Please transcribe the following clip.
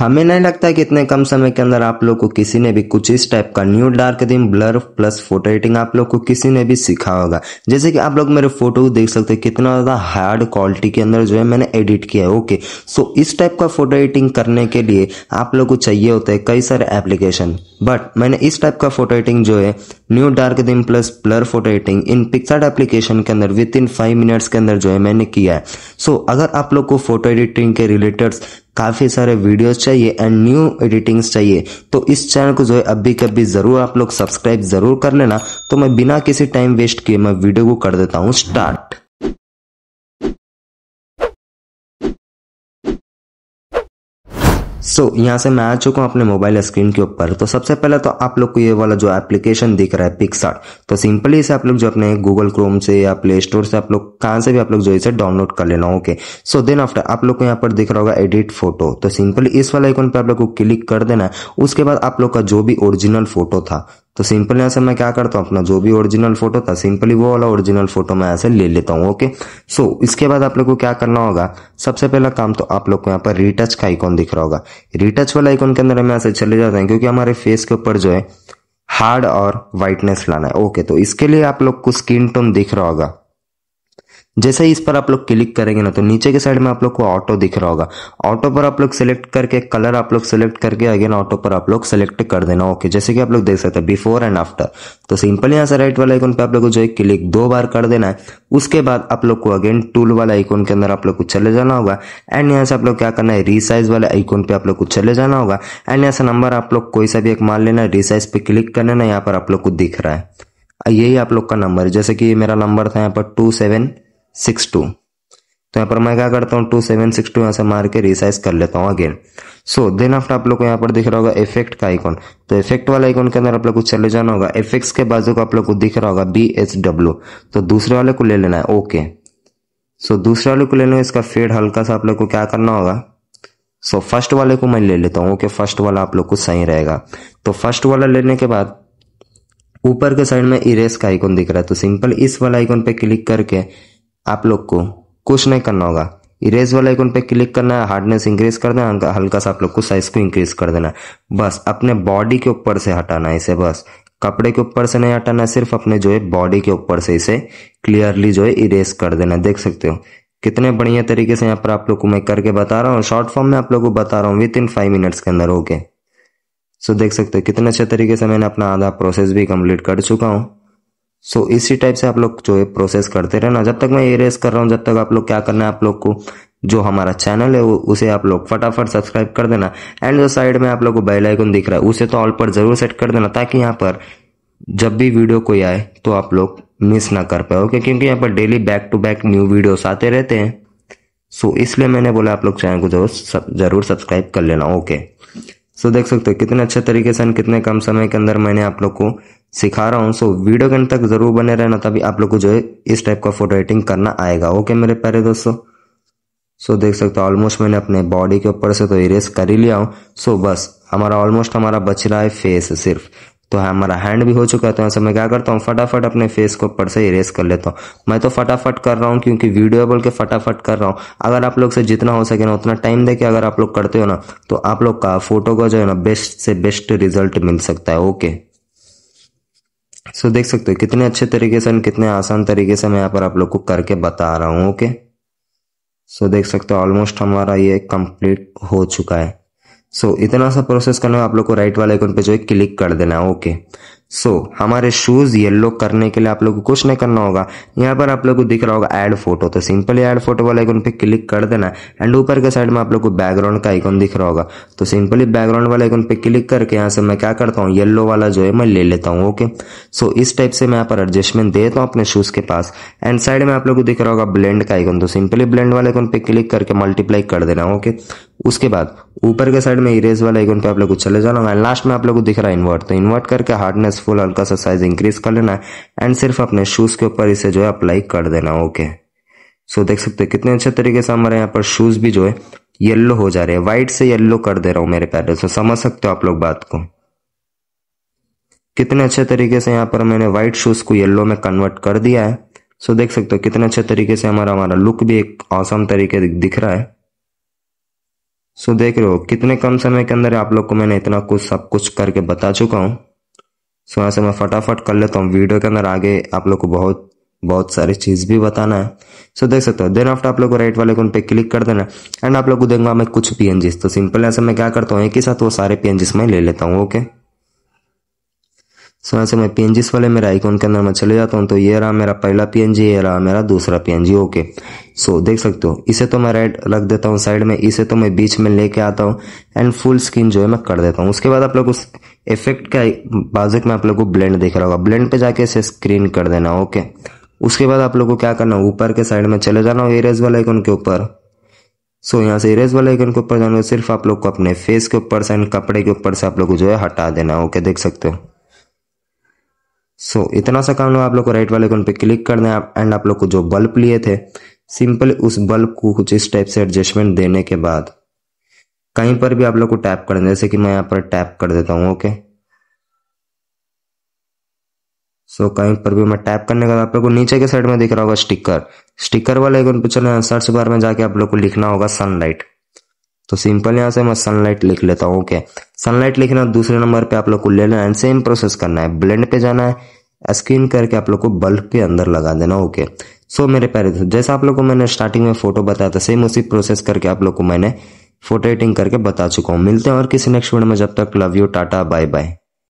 हमें नहीं लगता कि इतने कम समय के अंदर आप लोग को किसी ने भी कुछ इस टाइप का new dark theme blur plus photo editing आप लोग को किसी ने भी सीखा होगा जैसे कि आप लोग मेरे फोटो देख सकते हैं कितना ज़्यादा हार्ड क्वालिटी के अंदर जो है मैंने एडिट किया है ओके सो इस टाइप का फोटो एडिटिंग करने के लिए आप लोग को चाहिए होता है कई सारे एप्लीकेशन बट मैंने इस टाइप का फोटो एडिटिंग जो है new dark theme plus blur photo editing in PicsArt application के अंदर विद इन फाइव मिनट्स के अंदर जो है मैंने किया है सो so, अगर आप लोग को फोटो एडिटिंग के रिलेटेड काफ़ी सारे वीडियोस चाहिए एंड न्यू एडिटिंग्स चाहिए तो इस चैनल को जो है अभी कभी ज़रूर आप लोग सब्सक्राइब ज़रूर कर लेना तो मैं बिना किसी टाइम वेस्ट किए मैं वीडियो को कर देता हूँ स्टार्ट सो so, यहाँ से मैं आ चुका हूँ अपने मोबाइल स्क्रीन के ऊपर तो सबसे पहले तो आप लोग को ये वाला जो एप्लीकेशन दिख रहा है पिक्सार्ट तो सिंपली इसे आप लोग जो अपने गूगल क्रोम से या प्ले स्टोर से आप लोग कहाँ से भी आप लोग जो इसे डाउनलोड कर लेना ओके सो देन आफ्टर आप लोग को यहाँ पर दिख रहा होगा एडिट फोटो तो सिंपली इस वाला आइकन पर आप लोग को क्लिक कर देना उसके बाद आप लोग का जो भी ओरिजिनल फोटो था तो सिंपल यहाँ से मैं क्या करता हूँ अपना जो भी ओरिजिनल फोटो था सिंपली वो वाला ओरिजिनल फोटो मैं ऐसे ले लेता हूँ ओके सो so, इसके बाद आप लोग को क्या करना होगा सबसे पहला काम तो आप लोग को यहाँ पर रिटच का आइकॉन दिख रहा होगा रिटच वाला आइकॉन के अंदर हमें ऐसे चले जाते हैं क्योंकि हमारे फेस के ऊपर जो है हार्ड और व्हाइटनेस लाना है ओके तो इसके लिए आप लोग को स्किन टोन दिख रहा होगा जैसे ही इस पर आप लोग क्लिक करेंगे ना तो नीचे के साइड में आप लोग को ऑटो दिख रहा होगा ऑटो पर आप लोग सेलेक्ट करके कलर आप लोग सेलेक्ट करके अगेन ऑटो पर आप लोग सेलेक्ट कर देना ओके जैसे कि आप लोग देख सकते हैं बिफोर एंड आफ्टर तो सिंपल यहाँ से राइट वाला आइकन पे आप लोग को जो है क्लिक दो बार कर देना है उसके बाद आप लोग को अगेन टूल वाला आइकोन के अंदर आप लोग को चले जाना होगा एंड यहाँ से आप लोग क्या करना है रिसाइज वाले आइकोन पे आप लोग को चले जाना होगा एंड यहाँ से नंबर आप लोग कोई सा भी एक मान लेना रिसाइज पे क्लिक कर लेना यहाँ पर आप लोग को दिख रहा है यही आप लोग का नंबर जैसे कि मेरा नंबर था यहाँ पर टू सेवन सिक्स टू तो यहाँ पर मैं क्या करता हूँ टू सेवन सिक्स टू यहाँ से मार के रिसाइज कर लेता हूँ अगेन सो देन आफ्टर आप लोग को यहाँ पर दिख रहा होगा इफेक्ट का आइकॉन तो इफेक्ट वाला आइकॉन के अंदर आप लोग को चले जाना होगा इफेक्ट्स के बाजू को आप लोग को दिख रहा होगा बी एच डब्ल्यू तो दूसरे वाले को ले लेना है ओके सो दूसरे वाले को ले लेना इसका फेड हल्का सा आप लोग को क्या करना होगा सो फर्स्ट वाले को मैं ले लेता हूँ ओके फर्स्ट वाला आप लोग को सही रहेगा तो फर्स्ट वाला लेने के बाद ऊपर के साइड में इरेस का आइकॉन दिख रहा है तो सिंपल इस वाला आइकॉन पे क्लिक करके आप लोग को कुछ नहीं करना होगा इरेज वाला आइकन पे क्लिक करना है हार्डनेस इंक्रीज कर देना हल्का सा आप लोग को साइज को इंक्रीज कर देना बस अपने बॉडी के ऊपर से हटाना है इसे बस कपड़े के ऊपर से नहीं हटाना सिर्फ अपने जो है बॉडी के ऊपर से इसे क्लियरली जो है इरेज कर देना देख सकते हो कितने बढ़िया तरीके से यहाँ पर आप लोग को मैं करके बता रहा हूँ शॉर्ट फॉर्म में आप लोग को बता रहा हूँ विद इन फाइव मिनट्स के अंदर ओके सो देख सकते हो कितने अच्छे तरीके से मैंने अपना आधा प्रोसेस भी कंप्लीट कर चुका हूँ सो so, इसी टाइप से आप लोग जो है प्रोसेस करते रहना जब तक मैं इरेज कर रहा हूँ जब तक आप लोग क्या करना है आप लोग को जो हमारा चैनल है उसे आप लोग फटाफट सब्सक्राइब कर देना एंड जो साइड में आप लोग को बेल आइकन दिख रहा है उसे तो ऑल पर जरूर सेट कर देना ताकि यहाँ पर जब भी वीडियो कोई आए तो आप लोग मिस ना कर पाए ओके क्योंकि यहाँ पर daily back to back new videos आते रहते हैं सो इसलिए मैंने बोला आप लोग चैनल को जरूर जरूर सब्सक्राइब कर लेना ओके सो देख सकते हो कितने अच्छे तरीके से कितने कम समय के अंदर मैंने आप लोग को सिखा रहा हूँ सो वीडियो के अंदर तक जरूर बने रहना तभी आप लोग को जो है इस टाइप का फोटो एडिटिंग करना आएगा ओके मेरे प्यारे दोस्तों सो so, देख सकते हो ऑलमोस्ट मैंने अपने बॉडी के ऊपर से तो इरेज कर ही लिया हूँ सो so, बस हमारा ऑलमोस्ट हमारा बच रहा है फेस सिर्फ तो हमारा हैंड भी हो चुका है तो यहाँ मैं क्या करता हूँ फटाफट अपने फेस को ऊपर से इरेज कर लेता हूँ मैं तो फटाफट कर रहा हूँ क्योंकि वीडियो बोल के फटाफट कर रहा हूँ अगर आप लोग से जितना हो सके ना उतना टाइम दे के अगर आप लोग करते हो ना तो आप लोग का फोटो का जो है ना बेस्ट से बेस्ट रिजल्ट मिल सकता है ओके सो देख सकते हो कितने अच्छे तरीके से कितने आसान तरीके से मैं यहाँ पर आप लोग को करके बता रहा हूँ ओके सो देख सकते हो ऑलमोस्ट हमारा ये कंप्लीट हो चुका है सो so, इतना सा प्रोसेस करना है आप लोग को राइट वाले आइकन पे जो है क्लिक कर देना है ओके सो हमारे शूज़ येलो करने के लिए आप लोग को कुछ नहीं करना होगा यहाँ पर आप लोग को दिख रहा होगा ऐड फोटो तो सिंपली ऐड फोटो वाले आइकन पे क्लिक कर देना है एंड ऊपर के साइड में आप लोग को बैकग्राउंड का आइकन दिख रहा होगा तो सिंपली बैकग्राउंड वाले आइकन पे क्लिक करके यहाँ से मैं क्या करता हूँ येलो वाला जो है मैं ले लेता हूँ ओके सो इस टाइप से मैं यहाँ पर एडजस्टमेंट देता हूँ अपने शूज़ के पास एंड साइड में आप लोग को दिख रहा होगा ब्लेंड का आइकन तो सिंपली ब्लेंड वाले आइकन पे क्लिक करके मल्टीप्लाई कर देना ओके उसके बाद ऊपर के साइड में इरेज वाला आइकन पे आप लोग को चले जाना है लास्ट में आप लोग को दिख रहा है इन्वर्ट तो इन्वर्ट करके हार्डनेस फुल हल्का सा साइज इंक्रीज कर लेना है एंड सिर्फ अपने शूज के ऊपर इसे जो है अप्लाई कर देना ओके सो देख सकते हो कितने अच्छे तरीके से हमारे यहाँ पर शूज भी जो है येल्लो हो जा रहे हैं व्हाइट से येल्लो कर दे रहा हूँ मेरे पैर से समझ सकते हो आप लोग बात को कितने अच्छे तरीके से यहाँ पर मैंने व्हाइट शूज को येल्लो में कन्वर्ट कर दिया है सो देख सकते हो कितने अच्छे तरीके से हमारा हमारा लुक भी एक औसम तरीके दिख रहा है सो देख रहे हो कितने कम समय के अंदर आप लोग को मैंने इतना कुछ सब कुछ करके बता चुका हूँ सो यहाँ से मैं फटाफट कर लेता हूँ वीडियो के अंदर आगे आप लोग को बहुत बहुत सारी चीज़ भी बताना है सो देख सकते हो देन आफ्टर आप लोग को राइट वाले को उन पर क्लिक कर देना एंड आप लोग को दूंगा मैं कुछ पी तो सिंपल ऐसे मैं क्या करता हूँ एक ही साथ वो सारे पी मैं ले लेता हूँ ओके सो ऐसे मैं पी वाले मेरे आइकॉन के अंदर मैं चले जाता हूँ तो ये रहा मेरा पहला पी ये रहा मेरा दूसरा पी ओके सो so, देख सकते हो इसे तो मैं रेड रख देता हूँ साइड में इसे तो मैं बीच में लेके आता हूँ एंड फुल स्किन जो है मैं कर देता हूँ उसके बाद आप लोग उस इफेक्ट का बाजुक में आप लोग को ब्लेंड देख रहा होगा ब्लेंड पे जाके इसे स्क्रीन कर देना ओके उसके बाद आप लोग को क्या करना ऊपर के साइड में चले जाना इरेज वाले आइकन के ऊपर सो so, यहाँ से इरेज वाले एक के ऊपर जाना सिर्फ आप लोग को अपने फेस के ऊपर से एंड कपड़े के ऊपर से आप लोग को जो है हटा देना ओके देख सकते हो सो so, इतना सा काम आप लोग को राइट वाले पे क्लिक कर दें एंड आप लोग को जो बल्ब लिए थे सिंपल उस बल्ब को कुछ इस टाइप से एडजस्टमेंट देने के बाद कहीं पर भी आप लोग को टैप करना जैसे कि मैं यहाँ पर टैप कर देता हूँ ओके सो so, कहीं पर भी मैं टैप करने का आप लोग को नीचे के साइड में दिख रहा होगा स्टिकर स्टिकर वाले एक पे सर्च बार में जाके आप लोग को लिखना होगा सनलाइट तो सिंपल यहाँ से मैं सनलाइट लिख लेता हूँ ओके सनलाइट लिखना दूसरे नंबर पे आप लोग को लेना है सेम प्रोसेस करना है ब्लेंड पे जाना है स्क्रीन करके आप लोग को बल्ब के अंदर लगा देना ओके सो मेरे पैरे दोस्तों जैसा आप लोग को मैंने स्टार्टिंग में फोटो बताया था सेम उसी प्रोसेस करके आप लोग को मैंने फोटो एडिटिंग करके बता चुका हूँ मिलते हैं और किसी नेक्स्ट वीडियो में जब तक लव यू टाटा बाय बाय